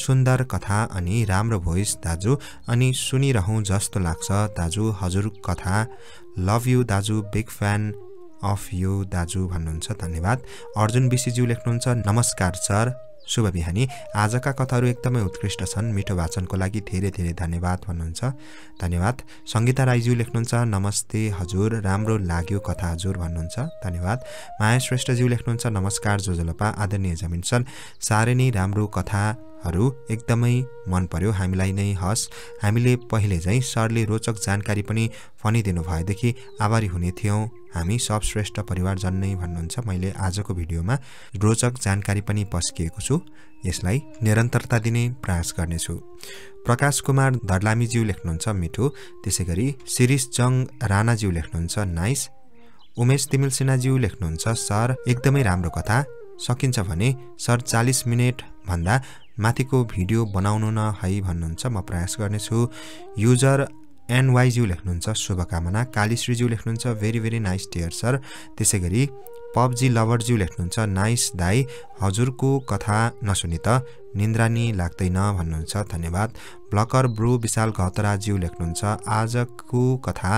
सुन्दर कथा अनि राम्रो भोइस दाजु अनि सुनिरहँ जस्तो लाग्छ दाजु हजुर कथा लभ यु दाजु बिग फ्यान अफ यु दाजु भन्नुहुन्छ धन्यवाद अर्जुन विशीज्यू लेख्नुहुन्छ नमस्कार सर शुभ बिहानी आजका कथाहरू एकदमै उत्कृष्ट छन् मिठो वाचनको लागि धेरै धेरै धन्यवाद भन्नुहुन्छ धन्यवाद सङ्गीता राईज्यू लेख्नुहुन्छ नमस्ते हजुर राम्रो लाग्यो कथा हजुर भन्नुहुन्छ धन्यवाद माया श्रेष्ठज्यू लेख्नुहुन्छ नमस्कार जोजलपा आदरणीय जमिन जमिनसन साह्रै नै राम्रो कथा हरू एकदमै मन पर्यो हामीलाई नै हस् हामीले पहिले झैँ सरले रोचक जानकारी पनि फनिदिनु भएदेखि आभारी हुने थियौँ हामी श्रेष्ठ परिवार नै भन्नुहुन्छ मैले आजको भिडियोमा रोचक जानकारी पनि पस्किएको छु यसलाई निरन्तरता दिने प्रयास गर्नेछु प्रकाश कुमार धरलामीज्यू लेख्नुहुन्छ मिठो त्यसै गरी शिरिष जङ राणाज्यू लेख्नुहुन्छ नाइस उमेश तिमिल सिन्हाज्यू लेख्नुहुन्छ सर एकदमै राम्रो कथा सकिन्छ भने सर चालिस मिनट भन्दा माथिको भिडियो बनाउनु न है भन्नुहुन्छ म प्रयास गर्नेछु युजर एनवाइज्यू लेख्नुहुन्छ शुभकामना कालीश्रीज्यू लेख्नुहुन्छ very very nice dear sir त्यसै गरी पब्जी लभरज्यू लेख्नुहुन्छ नाइस दाई हजुरको कथा नसुने त निन्द्रानी लाग्दैन भन्नुहुन्छ धन्यवाद ब्लकर ब्रु विशाल घतराज्यू लेख्नुहुन्छ आजको कथा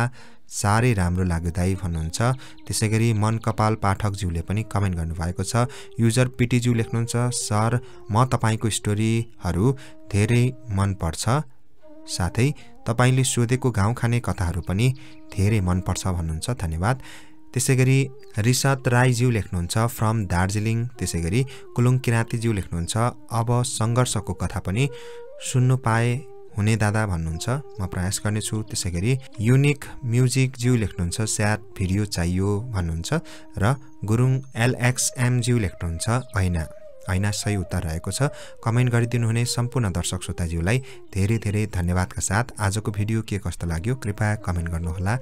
साह्रै राम्रो लाग्यो दाई भन्नुहुन्छ त्यसै गरी मन कपाल पाठकज्यूले पनि कमेन्ट गर्नुभएको छ युजर पिटीज्यू लेख्नुहुन्छ सर म तपाईँको स्टोरीहरू धेरै मनपर्छ साथै तपाईँले सोधेको गाउँ खाने कथाहरू पनि धेरै मनपर्छ भन्नुहुन्छ धन्यवाद त्यसै गरी रिसत राईज्यू लेख्नुहुन्छ फ्रम दार्जिलिङ त्यसै गरी कुलुङ किराँतीज्यू लेख्नुहुन्छ अब सङ्घर्षको कथा पनि सुन्नु पाएँ हुने दादा भन्नुहुन्छ म प्रयास गर्नेछु त्यसै गरी युनिक म्युजिक ज्यू लेख्नुहुन्छ स्याड भिडियो चाहियो भन्नुहुन्छ र गुरुङ ज्यू लेख्नुहुन्छ ऐना ऐना सही उत्तर रहेको छ कमेन्ट गरिदिनुहुने सम्पूर्ण दर्शक श्रोताज्यूलाई धेरै धेरै धन्यवादका साथ आजको भिडियो के कस्तो लाग्यो कृपया कमेन्ट गर्नुहोला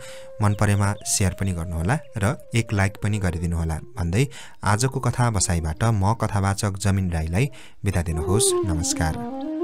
मन परेमा सेयर पनि गर्नुहोला र एक लाइक पनि गरिदिनुहोला भन्दै आजको कथा बसाइबाट म कथावाचक जमिन राईलाई बिदा दिनुहोस् नमस्कार